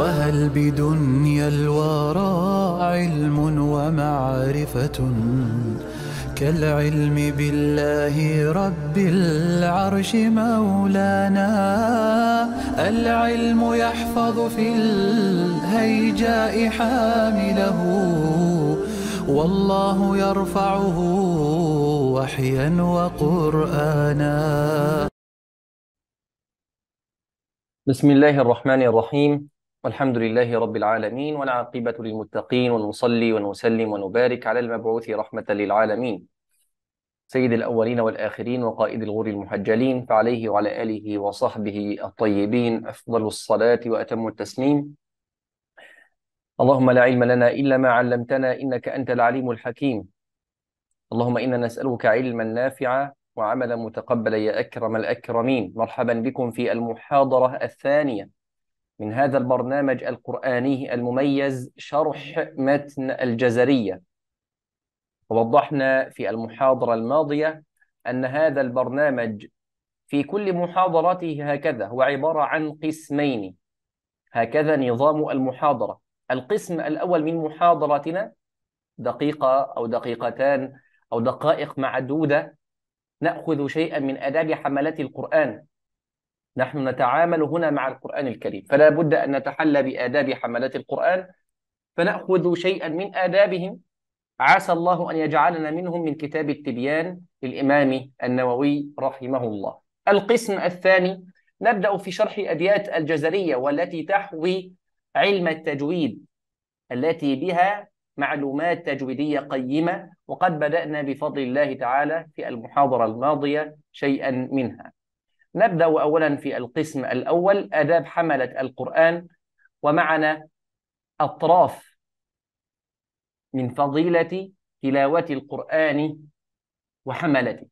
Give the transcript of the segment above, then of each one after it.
وهل بدنيا الورى علم ومعرفة كالعلم بالله رب العرش مولانا العلم يحفظ في الهيجاء حامله والله يرفعه وحيا وقرآنا بسم الله الرحمن الرحيم والحمد لله رب العالمين والعاقبة للمتقين ونصلي ونسلم ونبارك على المبعوث رحمة للعالمين سيد الأولين والآخرين وقائد الغر المحجلين فعليه وعلى آله وصحبه الطيبين أفضل الصلاة وأتم التسليم اللهم لا علم لنا إلا ما علمتنا إنك أنت العليم الحكيم اللهم إنا نسألك علما نافعا وعملا متقبلا يا أكرم الأكرمين مرحبا بكم في المحاضرة الثانية من هذا البرنامج القرآني المميز شرح متن الجزرية ووضحنا في المحاضرة الماضية أن هذا البرنامج في كل محاضراته هكذا هو عبارة عن قسمين هكذا نظام المحاضرة القسم الأول من محاضرتنا دقيقة أو دقيقتان أو دقائق معدودة نأخذ شيئا من آداب حملات القرآن نحن نتعامل هنا مع القرآن الكريم فلا بد أن نتحلى بآداب حملات القرآن فنأخذ شيئا من آدابهم عسى الله أن يجعلنا منهم من كتاب التبيان للإمام النووي رحمه الله القسم الثاني نبدأ في شرح أبيات الجزرية والتي تحوي علم التجويد التي بها معلومات تجويدية قيمة وقد بدأنا بفضل الله تعالى في المحاضرة الماضية شيئا منها نبدأ أولا في القسم الأول آداب حملة القرآن ومعنا أطراف من فضيلة تلاوة القرآن وحملته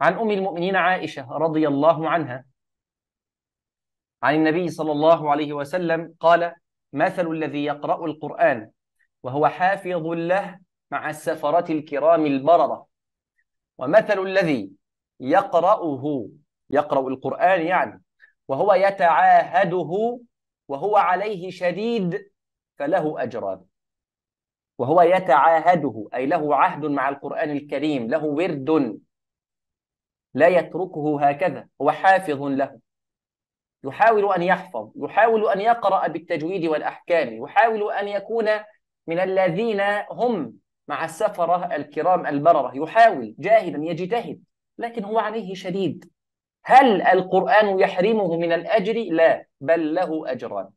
عن أم المؤمنين عائشة رضي الله عنها عن النبي صلى الله عليه وسلم قال مثل الذي يقرأ القرآن وهو حافظ له مع السفرة الكرام البررة ومثل الذي يقرأه يقرأ القرآن يعني وهو يتعاهده وهو عليه شديد فله أجران وهو يتعاهده أي له عهد مع القرآن الكريم له ورد لا يتركه هكذا هو حافظ له يحاول أن يحفظ يحاول أن يقرأ بالتجويد والأحكام يحاول أن يكون من الذين هم مع السفرة الكرام البررة يحاول جاهدا يجتهد لكن هو عليه شديد هل القرآن يحرمه من الأجر؟ لا بل له أجران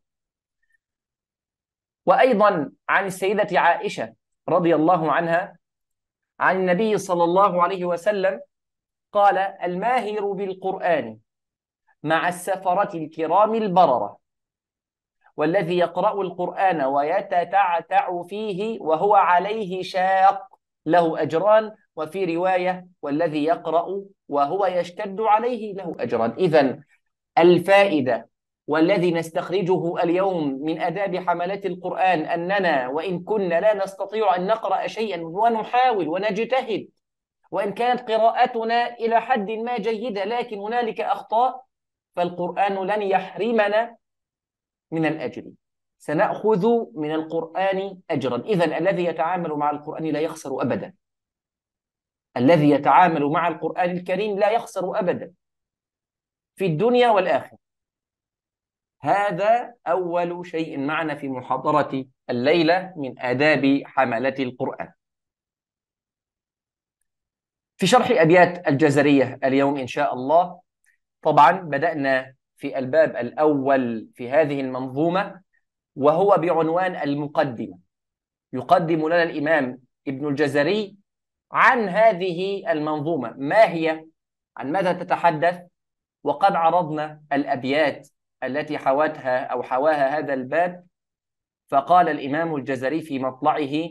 وأيضا عن السيدة عائشة رضي الله عنها عن النبي صلى الله عليه وسلم قال الماهر بالقرآن مع السفرة الكرام البررة والذي يقرأ القرآن ويتتعتع فيه وهو عليه شاق له أجران وفي رواية والذي يقرأ وهو يشتد عليه له أجرا إذا الفائدة والذي نستخرجه اليوم من أداب حملات القرآن أننا وإن كنا لا نستطيع أن نقرأ شيئا ونحاول ونجتهد وإن كانت قراءتنا إلى حد ما جيدة لكن هنالك أخطاء فالقرآن لن يحرمنا من الأجر سنأخذ من القرآن أجرا إذا الذي يتعامل مع القرآن لا يخسر أبدا الذي يتعامل مع القرآن الكريم لا يخسر أبدا في الدنيا والآخرة هذا أول شيء معنا في محاضرة الليلة من آداب حملة القرآن في شرح أبيات الجزرية اليوم إن شاء الله طبعا بدأنا في الباب الأول في هذه المنظومة وهو بعنوان المقدمة يقدم لنا الإمام ابن الجزري عن هذه المنظومة ما هي؟ عن ماذا تتحدث؟ وقد عرضنا الأبيات التي حوتها أو حواها هذا الباب فقال الإمام الجزري في مطلعه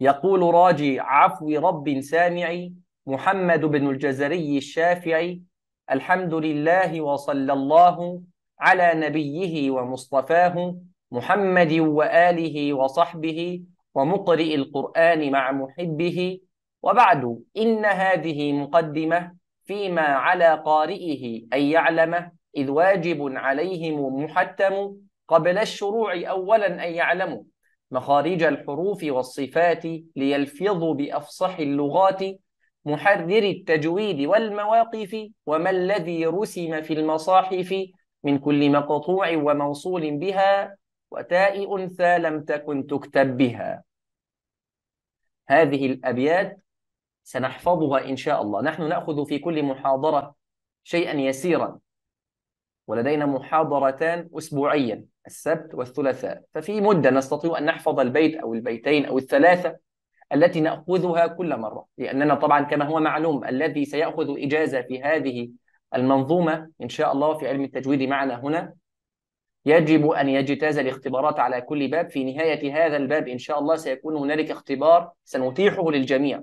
يقول راجي عفو رب سامعي محمد بن الجزري الشافعي الحمد لله وصلى الله على نبيه ومصطفاه محمد وآله وصحبه ومقرئ القرآن مع محبه وبعد إن هذه مقدمة فيما على قارئه أن يعلمه إذ واجب عليهم محتم قبل الشروع أولا أن يعلموا مخارج الحروف والصفات ليلفظوا بأفصح اللغات محرر التجويد والمواقف وما الذي رسم في المصاحف من كل مقطوع وموصول بها وتاء أنثى لم تكن تكتب بها هذه الأبيات سنحفظها إن شاء الله نحن نأخذ في كل محاضرة شيئا يسيرا ولدينا محاضرتان أسبوعيا السبت والثلاثاء ففي مدة نستطيع أن نحفظ البيت أو البيتين أو الثلاثة التي نأخذها كل مرة لأننا طبعا كما هو معلوم الذي سيأخذ إجازة في هذه المنظومة إن شاء الله في علم التجويد معنا هنا يجب أن يجتاز الاختبارات على كل باب في نهاية هذا الباب إن شاء الله سيكون هنالك اختبار سنتيحه للجميع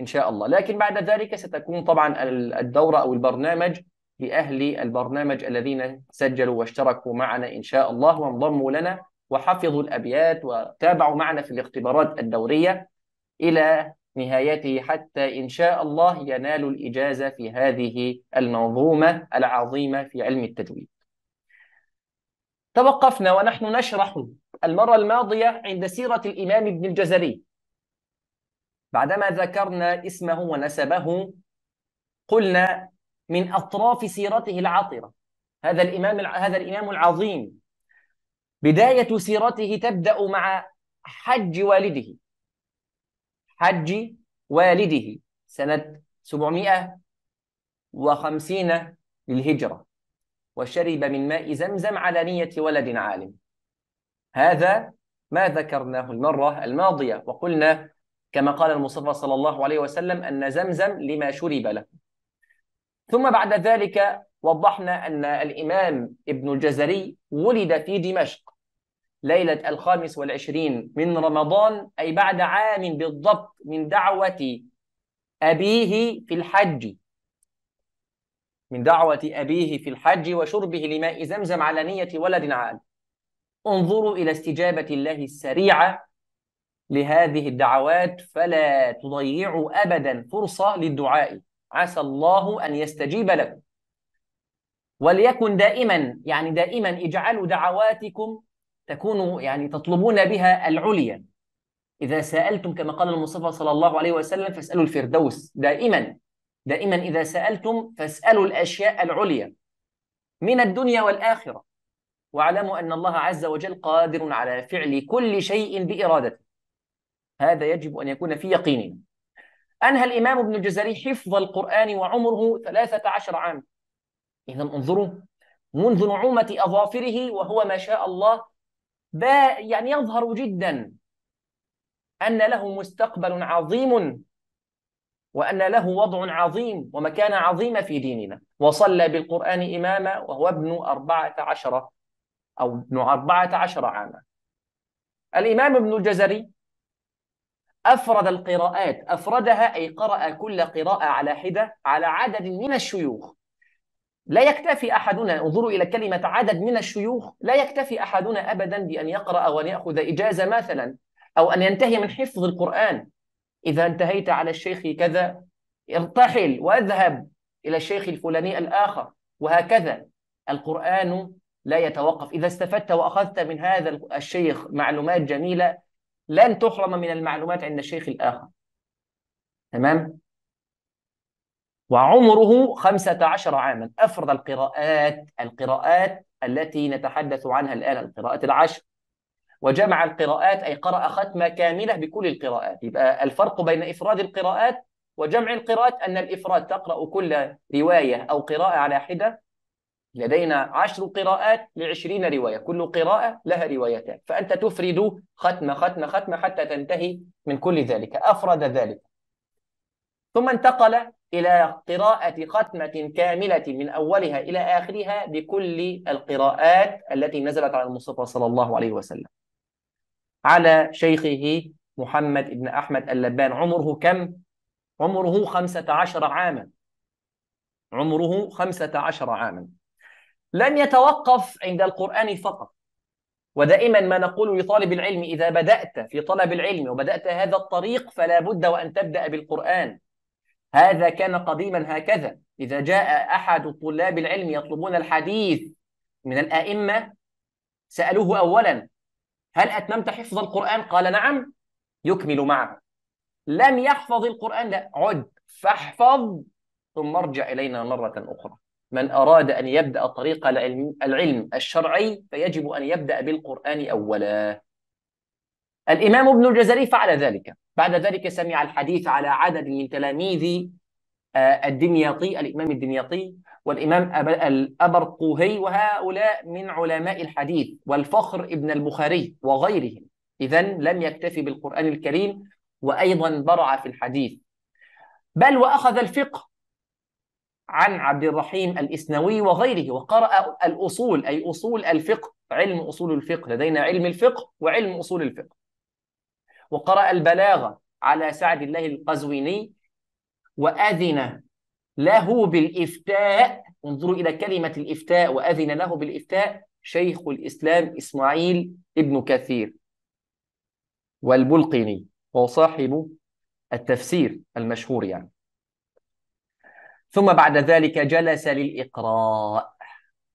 إن شاء الله لكن بعد ذلك ستكون طبعا الدورة أو البرنامج لأهل البرنامج الذين سجلوا واشتركوا معنا إن شاء الله وانضموا لنا وحفظوا الأبيات وتابعوا معنا في الاختبارات الدورية إلى نهايته حتى إن شاء الله ينالوا الإجازة في هذه المنظومة العظيمة في علم التجويد توقفنا ونحن نشرح المرة الماضية عند سيرة الإمام ابن الجزري بعدما ذكرنا اسمه ونسبه قلنا من أطراف سيرته العطرة هذا الإمام هذا الإمام العظيم بداية سيرته تبدأ مع حج والده حج والده سنة 750 للهجرة وشرب من ماء زمزم على نية ولد عالم هذا ما ذكرناه المرة الماضية وقلنا كما قال المصطفى صلى الله عليه وسلم أن زمزم لما شرب له ثم بعد ذلك وضحنا أن الإمام ابن الجزري ولد في دمشق ليلة الخامس والعشرين من رمضان أي بعد عام بالضبط من دعوة أبيه في الحج من دعوة أبيه في الحج وشربه لماء زمزم على نية ولد عال انظروا إلى استجابة الله السريعة لهذه الدعوات فلا تضيعوا أبدا فرصة للدعاء عسى الله أن يستجيب لكم وليكن دائما يعني دائما اجعلوا دعواتكم تكونوا يعني تطلبون بها العليا إذا سألتم كما قال المصطفى صلى الله عليه وسلم فاسألوا الفردوس دائما دائما إذا سألتم فاسألوا الأشياء العليا من الدنيا والآخرة واعلموا أن الله عز وجل قادر على فعل كل شيء بإرادته هذا يجب أن يكون في يقيننا أنهى الإمام ابن الجزري حفظ القرآن وعمره 13 عاما إذا انظروا منذ نعومة أظافره وهو ما شاء الله يعني يظهر جدا أن له مستقبل عظيم وأن له وضع عظيم ومكانة عظيمة في ديننا وصلى بالقرآن إماما وهو ابن أربعة عشر أو ابن أربعة عشر عاما الإمام ابن الجزري أفرد القراءات أفردها أي قرأ كل قراءة على حدة على عدد من الشيوخ لا يكتفي أحدنا انظروا إلى كلمة عدد من الشيوخ لا يكتفي أحدنا أبدا بأن يقرأ وأن يأخذ إجازة مثلا أو أن ينتهي من حفظ القرآن إذا انتهيت على الشيخ كذا ارتحل واذهب إلى الشيخ الفلاني الآخر وهكذا القرآن لا يتوقف إذا استفدت وأخذت من هذا الشيخ معلومات جميلة لن تحرم من المعلومات عند الشيخ الآخر تمام؟ وعمره 15 عاما أفرض القراءات القراءات التي نتحدث عنها الآن القراءات العشر وجمع القراءات أي قرأ ختمة كاملة بكل القراءات يبقى الفرق بين إفراد القراءات وجمع القراءات أن الإفراد تقرأ كل رواية أو قراءة على حدة لدينا عشر قراءات لعشرين رواية كل قراءة لها روايتان فأنت تفرد ختمة ختمة ختمة حتى تنتهي من كل ذلك أفرد ذلك ثم انتقل إلى قراءة ختمة كاملة من أولها إلى آخرها بكل القراءات التي نزلت على المصطفى صلى الله عليه وسلم على شيخه محمد بن أحمد اللبان عمره كم؟ عمره 15 عاما عمره 15 عاما لم يتوقف عند القرآن فقط ودائما ما نقول لطالب العلم إذا بدأت في طلب العلم وبدأت هذا الطريق فلا بد وأن تبدأ بالقرآن هذا كان قديما هكذا إذا جاء أحد طلاب العلم يطلبون الحديث من الآئمة سألوه أولا هل أتممت حفظ القرآن؟ قال نعم يكمل معه لم يحفظ القرآن لا عد فاحفظ ثم ارجع إلينا مرة أخرى من أراد أن يبدأ طريق العلم, العلم الشرعي فيجب أن يبدأ بالقرآن أولا الإمام ابن الجزري فعل ذلك بعد ذلك سمع الحديث على عدد من تلاميذ آه، الدمياطي الإمام الدمياطي والإمام الأبرقوهي وهؤلاء من علماء الحديث والفخر ابن البخاري وغيرهم إذا لم يكتفي بالقرآن الكريم وأيضا برع في الحديث بل وأخذ الفقه عن عبد الرحيم الإسنوي وغيره وقرأ الأصول أي أصول الفقه علم أصول الفقه لدينا علم الفقه وعلم أصول الفقه وقرأ البلاغة على سعد الله القزويني وأذن له بالإفتاء انظروا إلى كلمة الإفتاء وأذن له بالإفتاء شيخ الإسلام إسماعيل ابن كثير والبلقيني وصاحب صاحب التفسير المشهور يعني ثم بعد ذلك جلس للإقراء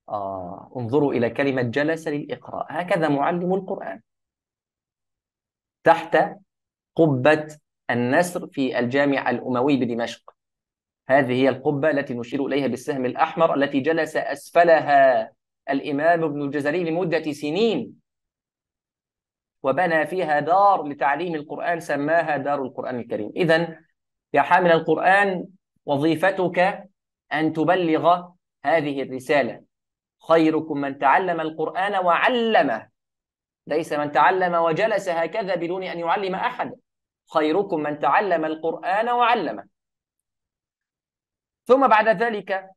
آه انظروا إلى كلمة جلس للإقراء هكذا معلم القرآن تحت قبة النسر في الجامع الأموي بدمشق هذه هي القبة التي نشير إليها بالسهم الأحمر التي جلس أسفلها الإمام ابن الجزري لمدة سنين وبنى فيها دار لتعليم القرآن سماها دار القرآن الكريم إذا يا حامل القرآن وظيفتك أن تبلغ هذه الرسالة خيركم من تعلم القرآن وعلمه ليس من تعلم وجلس هكذا بدون أن يعلم أحد خيركم من تعلم القرآن وعلمه ثم بعد ذلك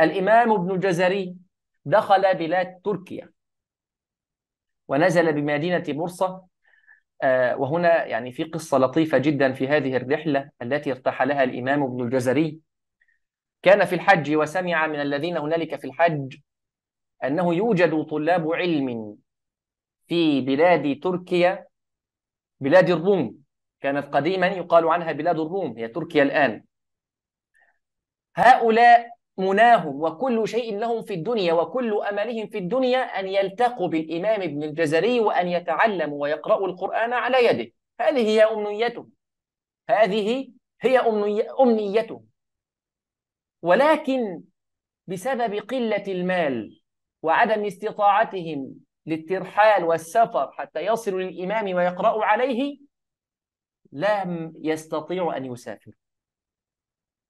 الإمام ابن الجزري دخل بلاد تركيا ونزل بمدينة مرصة آه، وهنا يعني في قصة لطيفة جدا في هذه الرحلة التي ارتحلها الإمام ابن الجزري كان في الحج وسمع من الذين هنالك في الحج أنه يوجد طلاب علم في بلاد تركيا بلاد الروم كانت قديما يقال عنها بلاد الروم هي تركيا الآن هؤلاء مناهم وكل شيء لهم في الدنيا وكل أملهم في الدنيا أن يلتقوا بالإمام ابن الجزري وأن يتعلموا ويقرأوا القرآن على يده هذه هي أمنيتهم هذه هي أمنيتهم ولكن بسبب قلة المال وعدم استطاعتهم للترحال والسفر حتى يصلوا للإمام ويقرأوا عليه لم يستطيعوا أن يسافروا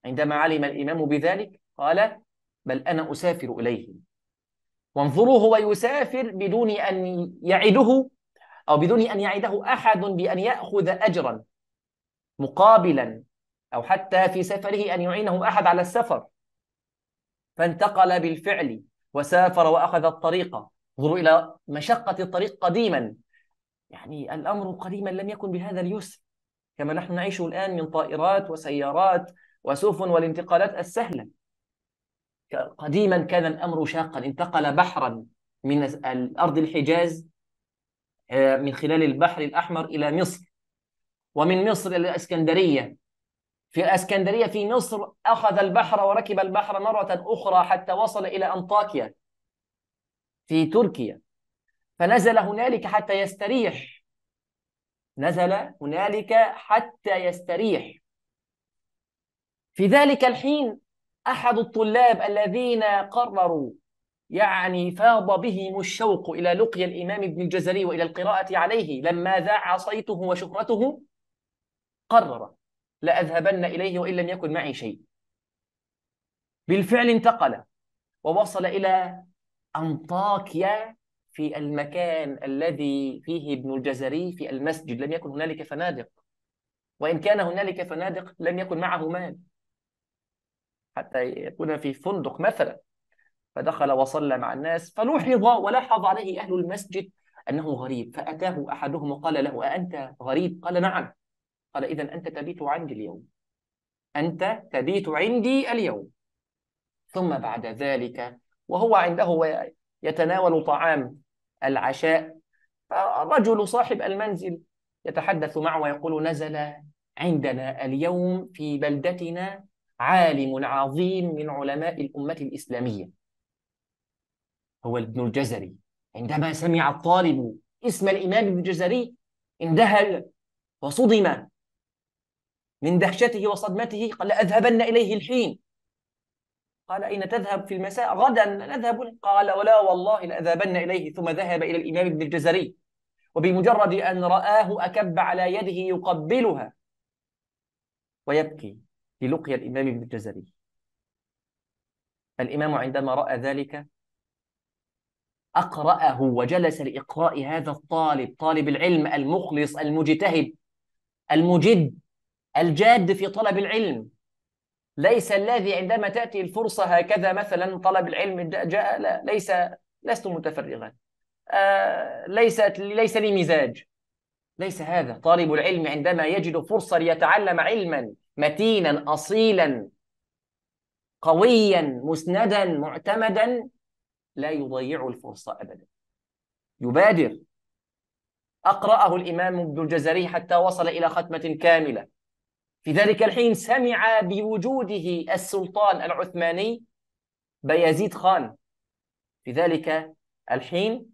عندما علم الإمام بذلك قال بل أنا أسافر إليهم وانظروا هو يسافر بدون أن يعده أو بدون أن يعده أحد بأن يأخذ أجرا مقابلا أو حتى في سفره أن يعينه أحد على السفر فانتقل بالفعل وسافر وأخذ الطريق انظروا إلى مشقة الطريق قديما يعني الأمر قديما لم يكن بهذا اليسر كما نحن نعيش الآن من طائرات وسيارات وسفن والانتقالات السهلة قديما كان الأمر شاقا انتقل بحرا من الأرض الحجاز آه، من خلال البحر الأحمر إلى مصر ومن مصر إلى الإسكندرية في الإسكندرية في مصر أخذ البحر وركب البحر مرة أخرى حتى وصل إلى أنطاكيا في تركيا فنزل هنالك حتى يستريح نزل هنالك حتى يستريح في ذلك الحين أحد الطلاب الذين قرروا يعني فاض بهم الشوق إلى لقيا الإمام ابن الجزري وإلى القراءة عليه لما ذاع صيته وشهرته قرر لأذهبن إليه وإن لم يكن معي شيء بالفعل انتقل ووصل إلى أنطاكيا في المكان الذي فيه ابن الجزري في المسجد لم يكن هنالك فنادق وإن كان هنالك فنادق لم يكن معه مال حتى يكون في فندق مثلا فدخل وصلى مع الناس فلوحظ ولاحظ عليه أهل المسجد أنه غريب فأتاه أحدهم وقال له أأنت غريب؟ قال نعم قال إذا أنت تبيت عندي اليوم أنت تبيت عندي اليوم ثم بعد ذلك وهو عنده يتناول طعام العشاء فرجل صاحب المنزل يتحدث معه ويقول نزل عندنا اليوم في بلدتنا عالم عظيم من علماء الأمة الإسلامية هو ابن الجزري عندما سمع الطالب اسم الإمام ابن الجزري اندهل وصدم من دهشته وصدمته قال أذهبن إليه الحين قال أين تذهب في المساء غدا نذهب قال ولا والله لأذهبن إليه ثم ذهب إلى الإمام ابن الجزري وبمجرد أن رآه أكب على يده يقبلها ويبكي للقي الإمام ابن الجزري الإمام عندما رأى ذلك أقرأه وجلس لإقراء هذا الطالب طالب العلم المخلص المجتهد المجد الجاد في طلب العلم ليس الذي عندما تأتي الفرصة هكذا مثلا طلب العلم جاء لا ليس لست متفرغا آه، ليست ليس لي مزاج ليس هذا طالب العلم عندما يجد فرصة ليتعلم علما متينا اصيلا قويا مسندا معتمدا لا يضيع الفرصه ابدا يبادر اقراه الامام ابن الجزري حتى وصل الى ختمه كامله في ذلك الحين سمع بوجوده السلطان العثماني بيزيد خان في ذلك الحين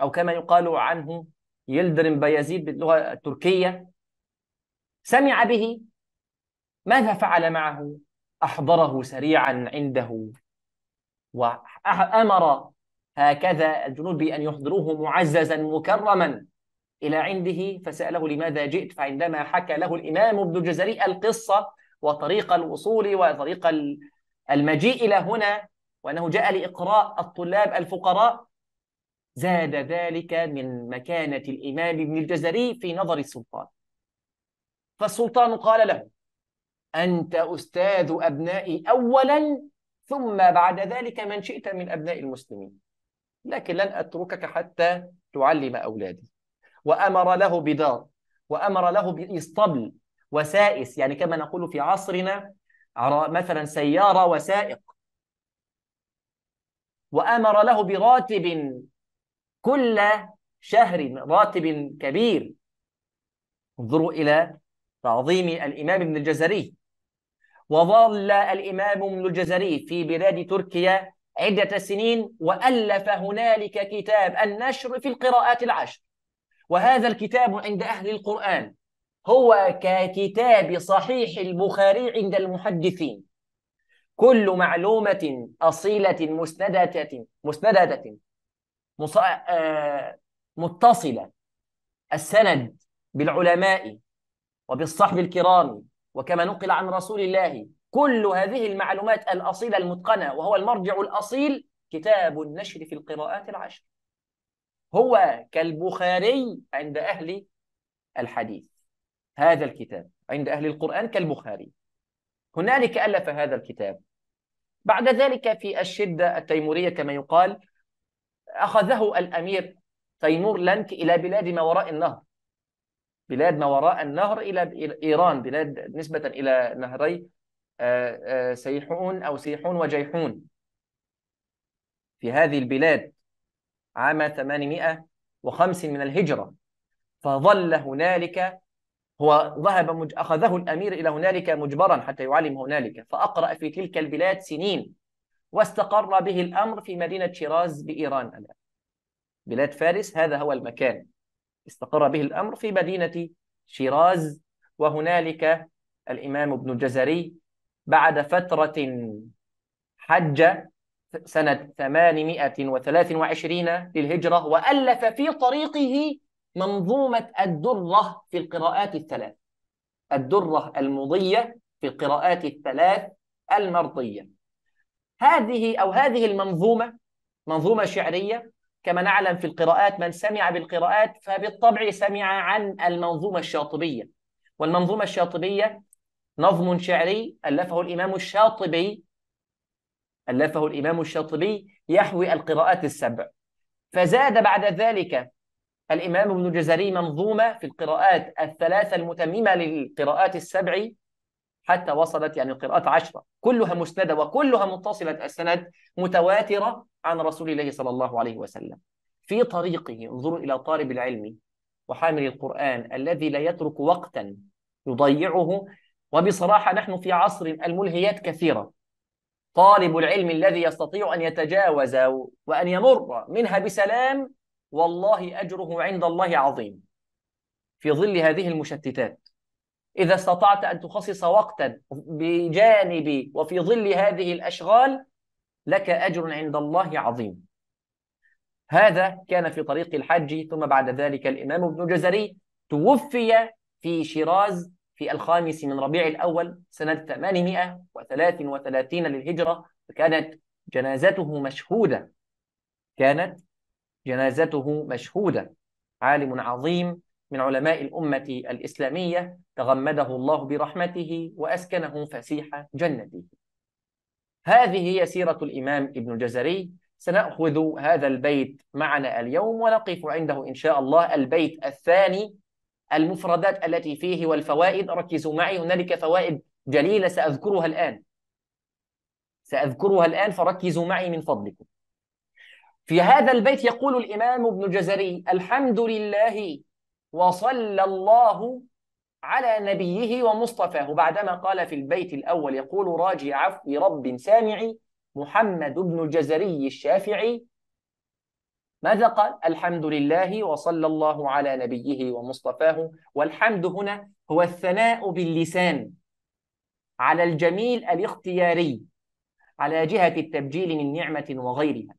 أو كما يقال عنه يلدرم بيزيد باللغة التركية سمع به ماذا فعل معه؟ أحضره سريعا عنده وأمر هكذا الجنود بأن يحضروه معززا مكرما إلى عنده فسأله لماذا جئت فعندما حكى له الإمام ابن الجزري القصة وطريق الوصول وطريق المجيء إلى هنا وأنه جاء لإقراء الطلاب الفقراء زاد ذلك من مكانة الإمام ابن الجزري في نظر السلطان فالسلطان قال له أنت أستاذ أبنائي أولا ثم بعد ذلك من شئت من أبناء المسلمين لكن لن أتركك حتى تعلم أولادي وأمر له بدار وأمر له بإسطبل وسائس يعني كما نقول في عصرنا مثلا سيارة وسائق وأمر له براتب كل شهر راتب كبير انظروا إلى تعظيم الإمام ابن الجزري وظل الإمام ابن الجزري في بلاد تركيا عدة سنين وألف هنالك كتاب النشر في القراءات العشر وهذا الكتاب عند أهل القرآن هو ككتاب صحيح البخاري عند المحدثين كل معلومة أصيلة مسندة مسندة آه، متصلة السند بالعلماء وبالصحب الكرام وكما نقل عن رسول الله كل هذه المعلومات الأصيلة المتقنة وهو المرجع الأصيل كتاب النشر في القراءات العشر هو كالبخاري عند أهل الحديث هذا الكتاب عند أهل القرآن كالبخاري هنالك ألف هذا الكتاب بعد ذلك في الشدة التيمورية كما يقال أخذه الأمير تيمور لنك إلى بلاد ما وراء النهر بلاد ما وراء النهر إلى إيران بلاد نسبة إلى نهري آه، آه، سيحون أو سيحون وجيحون في هذه البلاد عام 850 من الهجرة فظل هنالك هو ذهب أخذه الأمير إلى هنالك مجبرا حتى يعلم هنالك فأقرأ في تلك البلاد سنين واستقر به الأمر في مدينة شيراز بإيران الآن بلاد فارس هذا هو المكان استقر به الأمر في مدينة شيراز وهنالك الإمام ابن الجزري بعد فترة حج سنة 823 للهجرة وألف في طريقه منظومة الدرة في القراءات الثلاث الدرة المضية في القراءات الثلاث المرضية هذه أو هذه المنظومة منظومة شعرية كما نعلم في القراءات من سمع بالقراءات فبالطبع سمع عن المنظومة الشاطبية والمنظومة الشاطبية نظم شعري ألفه الإمام الشاطبي ألفه الإمام الشاطبي يحوي القراءات السبع فزاد بعد ذلك الإمام ابن الجزري منظومة في القراءات الثلاثة المتممة للقراءات السبع حتى وصلت يعني القراءات عشرة كلها مسندة وكلها متصلة السند متواترة عن رسول الله صلى الله عليه وسلم في طريقه انظروا إلى طالب العلم وحامل القرآن الذي لا يترك وقتا يضيعه وبصراحة نحن في عصر الملهيات كثيرة طالب العلم الذي يستطيع أن يتجاوز وأن يمر منها بسلام والله أجره عند الله عظيم في ظل هذه المشتتات إذا استطعت أن تخصص وقتا بجانب وفي ظل هذه الأشغال لك أجر عند الله عظيم هذا كان في طريق الحج ثم بعد ذلك الإمام ابن جزري توفي في شيراز في الخامس من ربيع الأول سنة 833 للهجرة وكانت جنازته مشهودة كانت جنازته مشهودة عالم عظيم من علماء الأمة الإسلامية تغمده الله برحمته وأسكنه فسيح جنته هذه هي سيرة الإمام ابن الجزري سنأخذ هذا البيت معنا اليوم ونقف عنده إن شاء الله البيت الثاني المفردات التي فيه والفوائد ركزوا معي هنالك فوائد جليلة سأذكرها الآن سأذكرها الآن فركزوا معي من فضلكم في هذا البيت يقول الإمام ابن الجزري الحمد لله وصلى الله على نبيه ومصطفاه بعدما قال في البيت الأول يقول راجي عفو رب سامعي محمد بن الجزري الشافعي ماذا قال؟ الحمد لله وصلى الله على نبيه ومصطفاه والحمد هنا هو الثناء باللسان على الجميل الاختياري على جهة التبجيل من نعمة وغيرها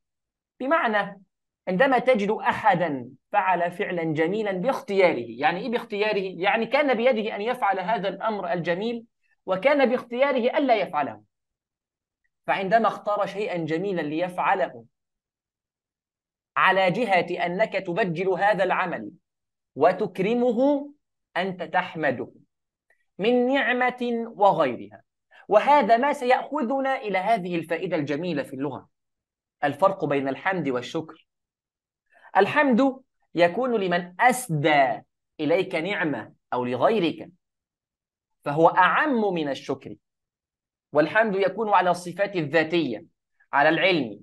بمعنى عندما تجد أحدا فعل فعلا جميلا باختياره يعني إيه باختياره؟ يعني كان بيده أن يفعل هذا الأمر الجميل وكان باختياره ألا يفعله فعندما اختار شيئا جميلا ليفعله على جهة أنك تبجل هذا العمل وتكرمه أنت تحمده من نعمة وغيرها وهذا ما سيأخذنا إلى هذه الفائدة الجميلة في اللغة الفرق بين الحمد والشكر الحمد يكون لمن أسدى إليك نعمة أو لغيرك فهو أعم من الشكر والحمد يكون على الصفات الذاتية على العلم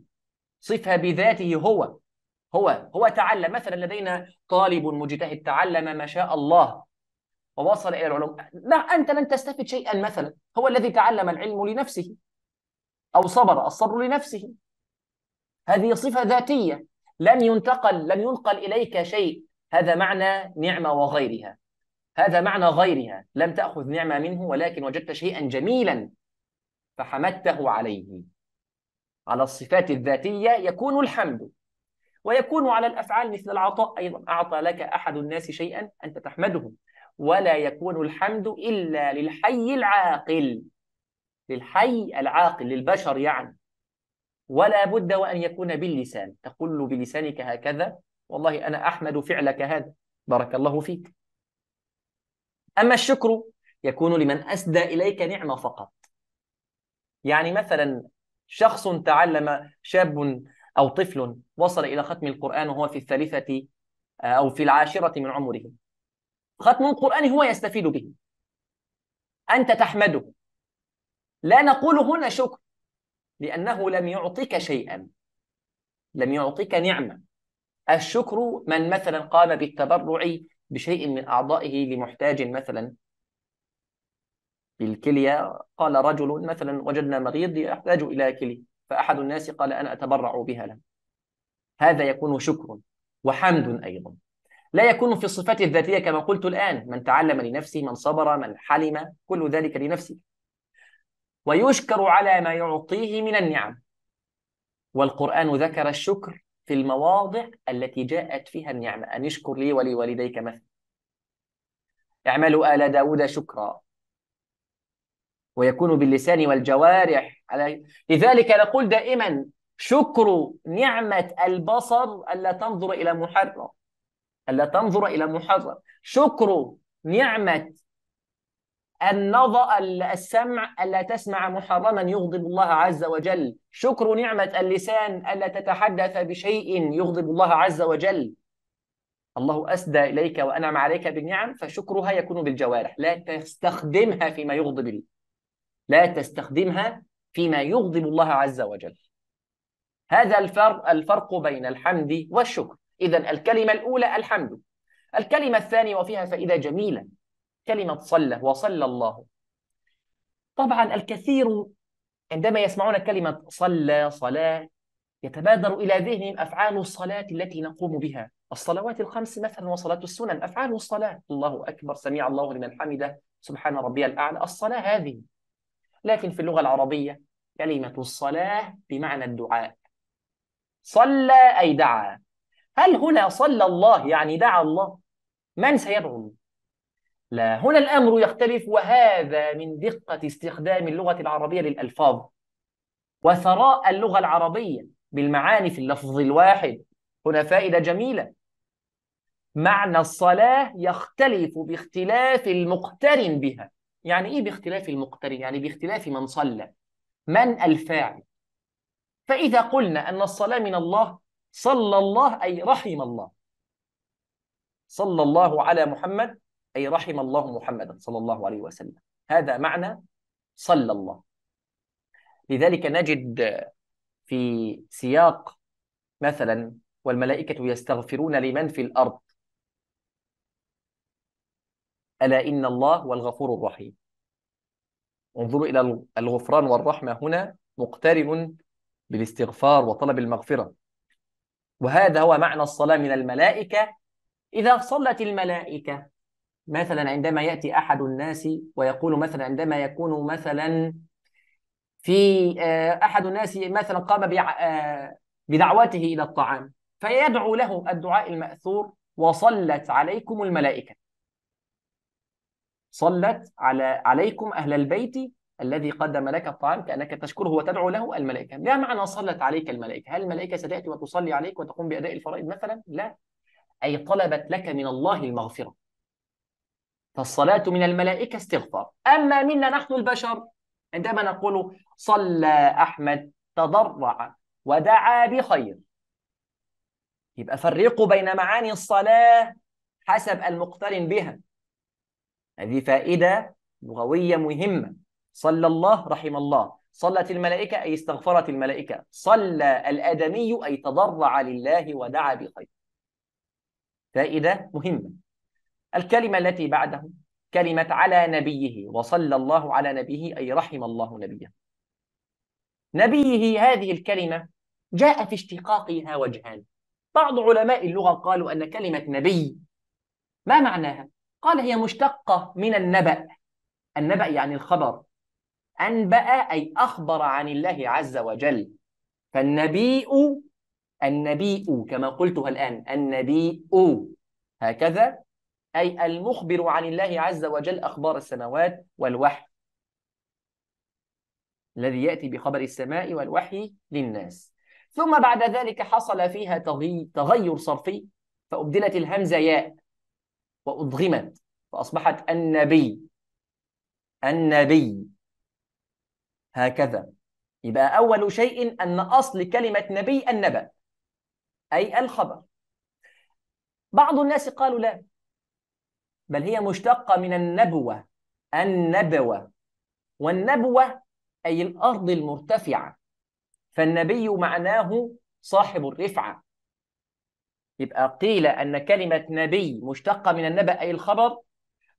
صفها بذاته هو هو هو تعلم مثلا لدينا طالب مجتهد تعلم ما شاء الله ووصل إلى العلوم لا أنت لن تستفد شيئا مثلا هو الذي تعلم العلم لنفسه أو صبر الصبر لنفسه هذه صفة ذاتية لم ينتقل لم ينقل إليك شيء هذا معنى نعمة وغيرها هذا معنى غيرها لم تأخذ نعمة منه ولكن وجدت شيئا جميلا فحمدته عليه على الصفات الذاتية يكون الحمد ويكون على الأفعال مثل العطاء أيضا أعطى لك أحد الناس شيئا أنت تحمده ولا يكون الحمد إلا للحي العاقل للحي العاقل للبشر يعني ولا بد وأن يكون باللسان تقول بلسانك هكذا والله أنا أحمد فعلك هذا بارك الله فيك أما الشكر يكون لمن أسدى إليك نعمة فقط يعني مثلا شخص تعلم شاب أو طفل وصل إلى ختم القرآن وهو في الثالثة آه، أو في العاشرة من عمره ختم القرآن هو يستفيد به أنت تحمده لا نقول هنا شكر لأنه لم يعطيك شيئا لم يعطيك نعمة الشكر من مثلا قام بالتبرع بشيء من أعضائه لمحتاج مثلا بالكلية قال رجل مثلا وجدنا مريض يحتاج إلى كلية فأحد الناس قال أنا أتبرع بها له هذا يكون شكر وحمد أيضا لا يكون في الصفات الذاتية كما قلت الآن من تعلم لنفسه من صبر من حلم كل ذلك لنفسه ويشكر على ما يعطيه من النعم والقرآن ذكر الشكر في المواضع التي جاءت فيها النعمة أن اشكر لي ولوالديك مثلا اعملوا آل داود شكرا ويكون باللسان والجوارح على لذلك نقول دائما شكر نعمة البصر ألا تنظر إلى محرم ألا تنظر إلى محرم شكر نعمة أن السمع ألا تسمع محرما يغضب الله عز وجل شكر نعمة اللسان ألا تتحدث بشيء يغضب الله عز وجل الله أسدى إليك وأنعم عليك بالنعم فشكرها يكون بالجوارح لا تستخدمها فيما يغضب لا تستخدمها فيما يغضب الله عز وجل هذا الفرق الفرق بين الحمد والشكر إذا الكلمة الأولى الحمد الكلمة الثانية وفيها فائدة جميلة كلمة صلى وصلى الله طبعا الكثير عندما يسمعون كلمة صلى صلاة يتبادر إلى ذهنهم أفعال الصلاة التي نقوم بها الصلوات الخمس مثلا وصلاة السنن أفعال الصلاة الله أكبر سميع الله لمن حمده سبحان ربي الأعلى الصلاة هذه لكن في اللغة العربية كلمة الصلاة بمعنى الدعاء صلى أي دعا هل هنا صلى الله يعني دعا الله من سيدعو الله لا هنا الأمر يختلف وهذا من دقة استخدام اللغة العربية للألفاظ وثراء اللغة العربية بالمعاني في اللفظ الواحد هنا فائدة جميلة معنى الصلاة يختلف باختلاف المقترن بها يعني إيه باختلاف المقترن؟ يعني باختلاف من صلى من الفاعل فإذا قلنا أن الصلاة من الله صلى الله أي رحم الله صلى الله على محمد أي رحم الله محمدا صلى الله عليه وسلم هذا معنى صلى الله لذلك نجد في سياق مثلا والملائكة يستغفرون لمن في الأرض ألا إن الله هو الغفور الرحيم انظروا إلى الغفران والرحمة هنا مقترن بالاستغفار وطلب المغفرة وهذا هو معنى الصلاة من الملائكة إذا صلت الملائكة مثلا عندما يأتي أحد الناس ويقول مثلا عندما يكون مثلا في آه، أحد الناس مثلا قام آه، بدعوته إلى الطعام فيدعو له الدعاء المأثور وصلت عليكم الملائكة صلت على عليكم أهل البيت الذي قدم لك الطعام كأنك تشكره وتدعو له الملائكة ما معنى صلت عليك الملائكة هل الملائكة ستأتي وتصلي عليك وتقوم بأداء الفرائض مثلا لا أي طلبت لك من الله المغفرة فالصلاة من الملائكة استغفار أما منا نحن البشر عندما نقول صلى أحمد تضرع ودعا بخير يبقى فرقوا بين معاني الصلاة حسب المقترن بها هذه فائدة لغوية مهمة صلى الله رحم الله صلت الملائكة أي استغفرت الملائكة صلى الآدمي أي تضرع لله ودعا بخير فائدة مهمة الكلمة التي بعده كلمة على نبيه وصلى الله على نبيه أي رحم الله نبيه نبيه هذه الكلمة جاء في اشتقاقها وجهان بعض علماء اللغة قالوا أن كلمة نبي ما معناها؟ قال هي مشتقة من النبأ النبأ يعني الخبر أنبأ أي أخبر عن الله عز وجل فالنبيء النبيء كما قلتها الآن النبيء هكذا أي المخبر عن الله عز وجل أخبار السماوات والوحي الذي يأتي بخبر السماء والوحي للناس ثم بعد ذلك حصل فيها تغير صرفي فأبدلت الهمزة ياء وأضغمت فأصبحت النبي النبي هكذا يبقى أول شيء أن أصل كلمة نبي النبأ أي الخبر بعض الناس قالوا لا بل هي مشتقة من النبوة النبوة والنبوة أي الأرض المرتفعة فالنبي معناه صاحب الرفعة يبقى قيل أن كلمة نبي مشتقة من النبأ أي الخبر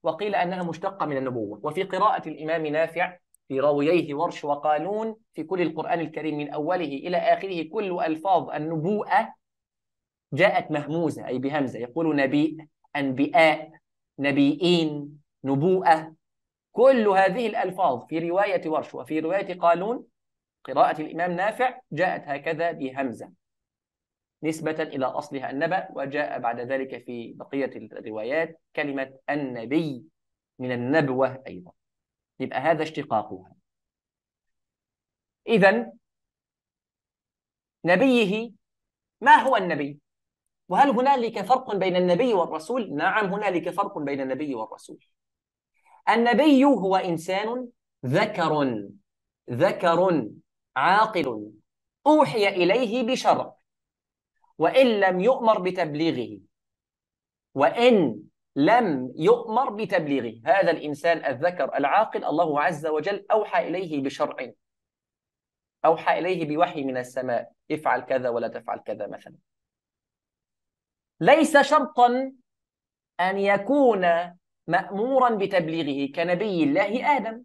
وقيل أنها مشتقة من النبوة وفي قراءة الإمام نافع في رويه ورش وقانون في كل القرآن الكريم من أوله إلى آخره كل ألفاظ النبوءة جاءت مهموزة أي بهمزة يقول نبي أنبئاء نبيين نبوءة كل هذه الألفاظ في رواية ورش وفي رواية قالون قراءة الإمام نافع جاءت هكذا بهمزة نسبة إلى أصلها النبأ وجاء بعد ذلك في بقية الروايات كلمة النبي من النبوة أيضا يبقى هذا اشتقاقها إذا نبيه ما هو النبي؟ وهل هنالك فرق بين النبي والرسول؟ نعم هنالك فرق بين النبي والرسول. النبي هو انسان ذكر ذكر عاقل اوحي اليه بشرع وان لم يؤمر بتبليغه وان لم يؤمر بتبليغه هذا الانسان الذكر العاقل الله عز وجل اوحى اليه بشرع اوحى اليه بوحي من السماء افعل كذا ولا تفعل كذا مثلا ليس شرطا أن يكون مأمورا بتبليغه كنبي الله آدم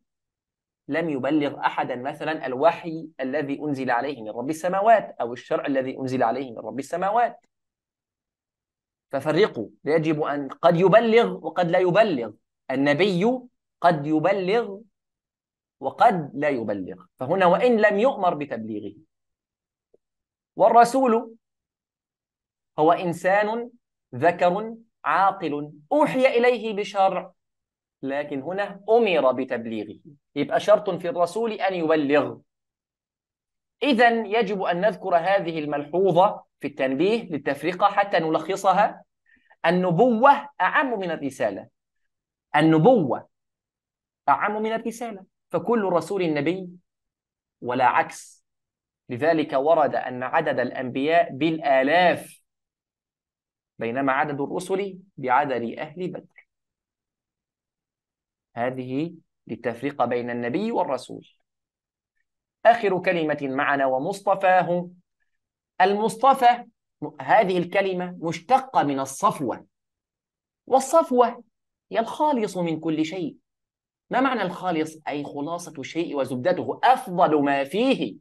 لم يبلغ أحدا مثلا الوحي الذي أنزل عليه من رب السماوات أو الشرع الذي أنزل عليه من رب السماوات ففرقوا يجب أن قد يبلغ وقد لا يبلغ النبي قد يبلغ وقد لا يبلغ فهنا وإن لم يؤمر بتبليغه والرسول هو إنسان ذكر عاقل أوحي إليه بشرع لكن هنا أمر بتبليغه يبقى شرط في الرسول أن يبلغ إذا يجب أن نذكر هذه الملحوظة في التنبيه للتفرقة حتى نلخصها النبوة أعم من الرسالة النبوة أعم من الرسالة فكل رسول نبي ولا عكس لذلك ورد أن عدد الأنبياء بالآلاف بينما عدد الرسل بعدد أهل بدر هذه للتفريق بين النبي والرسول آخر كلمة معنا ومصطفاه المصطفى هذه الكلمة مشتقة من الصفوة والصفوة هي الخالص من كل شيء ما معنى الخالص؟ أي خلاصة الشيء وزبدته أفضل ما فيه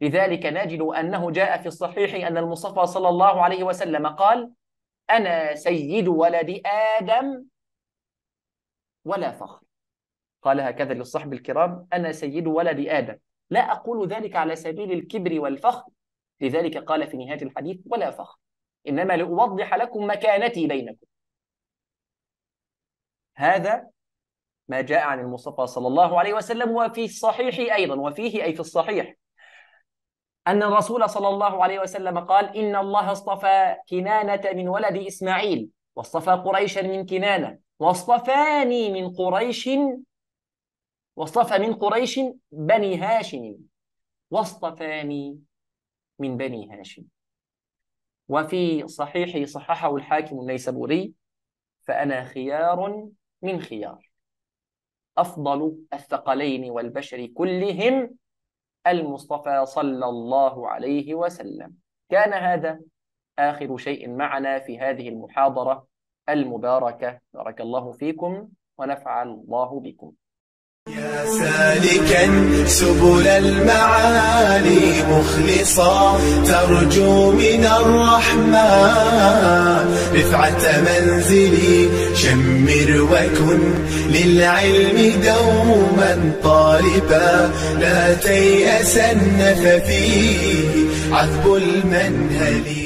لذلك نجد أنه جاء في الصحيح أن المصطفى صلى الله عليه وسلم قال أنا سيد ولد آدم ولا فخر قال هكذا للصحب الكرام أنا سيد ولد آدم لا أقول ذلك على سبيل الكبر والفخر لذلك قال في نهاية الحديث ولا فخر إنما لأوضح لكم مكانتي بينكم هذا ما جاء عن المصطفى صلى الله عليه وسلم وفي الصحيح أيضا وفيه أي في الصحيح أن الرسول صلى الله عليه وسلم قال إن الله اصطفى كنانة من ولد إسماعيل واصطفى قريشا من كنانة واصطفاني من قريش واصطفى من قريش بني هاشم واصطفاني من بني هاشم وفي صحيحه صححه الحاكم النيسابوري فأنا خيار من خيار أفضل الثقلين والبشر كلهم المصطفى صلى الله عليه وسلم كان هذا آخر شيء معنا في هذه المحاضرة المباركة بارك الله فيكم ونفع الله بكم يا سالكا سبل المعالي مخلصا ترجو من الرحمن رفعة منزلي شمر وكن للعلم دوما طالبا لا تيأسن ففيه عذب المنهل